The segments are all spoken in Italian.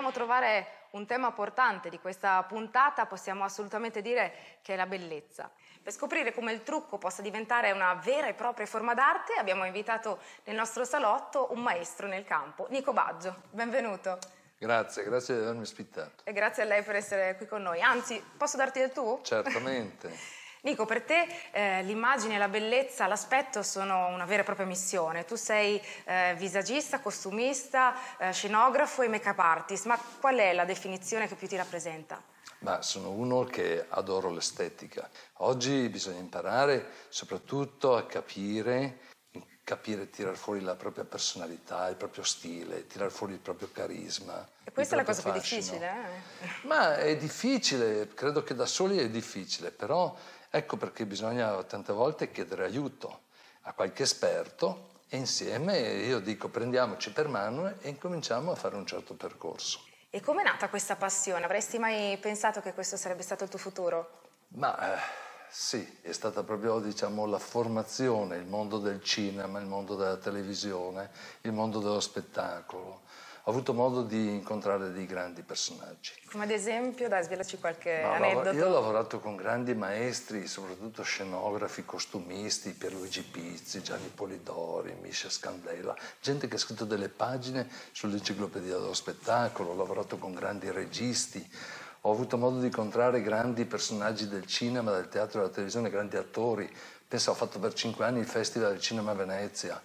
vogliamo trovare un tema portante di questa puntata, possiamo assolutamente dire che è la bellezza. Per scoprire come il trucco possa diventare una vera e propria forma d'arte, abbiamo invitato nel nostro salotto un maestro nel campo, Nico Baggio. Benvenuto. Grazie, grazie di avermi ospitato. E grazie a lei per essere qui con noi. Anzi, posso darti del tu? Certamente. Nico, per te eh, l'immagine, la bellezza, l'aspetto sono una vera e propria missione. Tu sei eh, visagista, costumista, eh, scenografo e make-up artist, ma qual è la definizione che più ti rappresenta? Ma sono uno che adoro l'estetica. Oggi bisogna imparare soprattutto a capire capire, tirare fuori la propria personalità, il proprio stile, tirare fuori il proprio carisma. E questa è la cosa fascino. più difficile. Eh? Ma è difficile, credo che da soli è difficile, però ecco perché bisogna tante volte chiedere aiuto a qualche esperto e insieme io dico prendiamoci per mano e incominciamo a fare un certo percorso. E com'è nata questa passione? Avresti mai pensato che questo sarebbe stato il tuo futuro? Ma... Eh sì, è stata proprio diciamo, la formazione, il mondo del cinema, il mondo della televisione, il mondo dello spettacolo. Ho avuto modo di incontrare dei grandi personaggi. Come ad esempio, dai, svelaci qualche no, aneddoto. Io ho lavorato con grandi maestri, soprattutto scenografi, costumisti, Pierluigi Pizzi, Gianni Polidori, Misha Scandella, gente che ha scritto delle pagine sull'enciclopedia dello spettacolo, ho lavorato con grandi registi, ho avuto modo di incontrare grandi personaggi del cinema, del teatro, della televisione, grandi attori. Pensa, ho fatto per cinque anni il Festival del Cinema a Venezia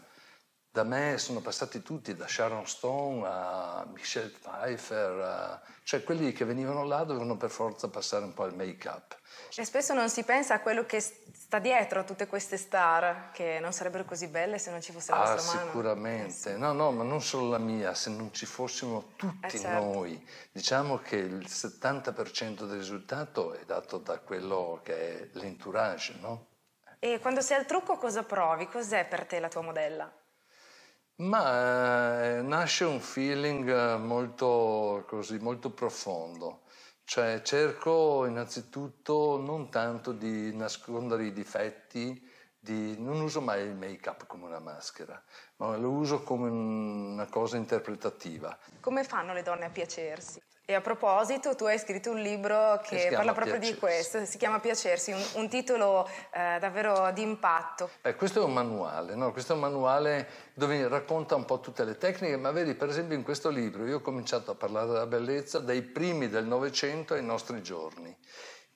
da me sono passati tutti, da Sharon Stone a Michelle Pfeiffer, a... cioè quelli che venivano là dovevano per forza passare un po' il make-up. E cioè, spesso non si pensa a quello che sta dietro a tutte queste star, che non sarebbero così belle se non ci fosse la ah, mano. Sicuramente, eh no, no, ma non solo la mia, se non ci fossimo tutti eh, certo. noi. Diciamo che il 70% del risultato è dato da quello che è l'entourage, no? E quando sei al trucco cosa provi? Cos'è per te la tua modella? Ma eh, nasce un feeling eh, molto, così, molto profondo. Cioè, cerco innanzitutto non tanto di nascondere i difetti di, non uso mai il make-up come una maschera, ma lo uso come una cosa interpretativa. Come fanno le donne a piacersi? E a proposito, tu hai scritto un libro che parla proprio piacersi. di questo, si chiama Piacersi, un, un titolo eh, davvero di impatto. Eh, questo è un manuale, no? questo è un manuale dove racconta un po' tutte le tecniche, ma vedi, per esempio in questo libro io ho cominciato a parlare della bellezza dai primi del Novecento ai nostri giorni.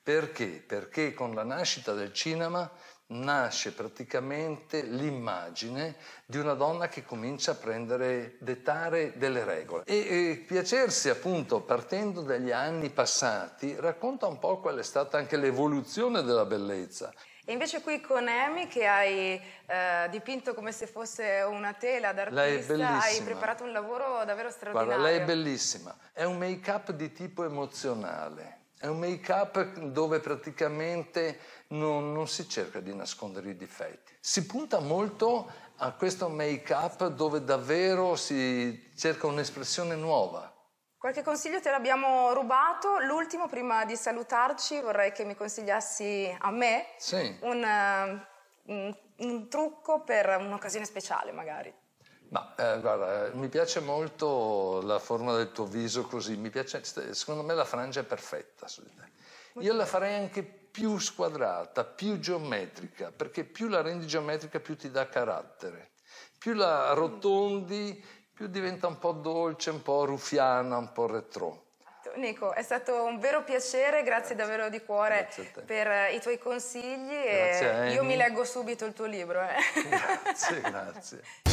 Perché? Perché con la nascita del cinema nasce praticamente l'immagine di una donna che comincia a prendere, dettare delle regole. E, e piacersi appunto partendo dagli anni passati racconta un po' qual è stata anche l'evoluzione della bellezza. E invece qui con Amy che hai eh, dipinto come se fosse una tela d'artista, hai preparato un lavoro davvero straordinario. Guarda, lei è bellissima, è un make-up di tipo emozionale è un make-up dove praticamente non, non, si cerca di nascondere i difetti. Si punta molto a questo make-up dove davvero si cerca un'espressione nuova. Qualche consiglio te l'abbiamo rubato. L'ultimo, prima di salutarci, vorrei che mi consigliassi a me sì. un, eh, un, un trucco per un'occasione speciale, magari. No, eh, guarda, eh, mi piace molto la forma del tuo viso così, piace, secondo me la frangia è perfetta su di te. Io la farei anche più squadrata, più geometrica, perché più la rendi geometrica più ti dà carattere, più la arrotondi, più diventa un po' dolce, un po' ruffiana, un po' retro. Nico, è stato un vero piacere, grazie, grazie. davvero di cuore per eh, i tuoi consigli grazie e io mi leggo subito il tuo libro. Eh. Grazie, grazie.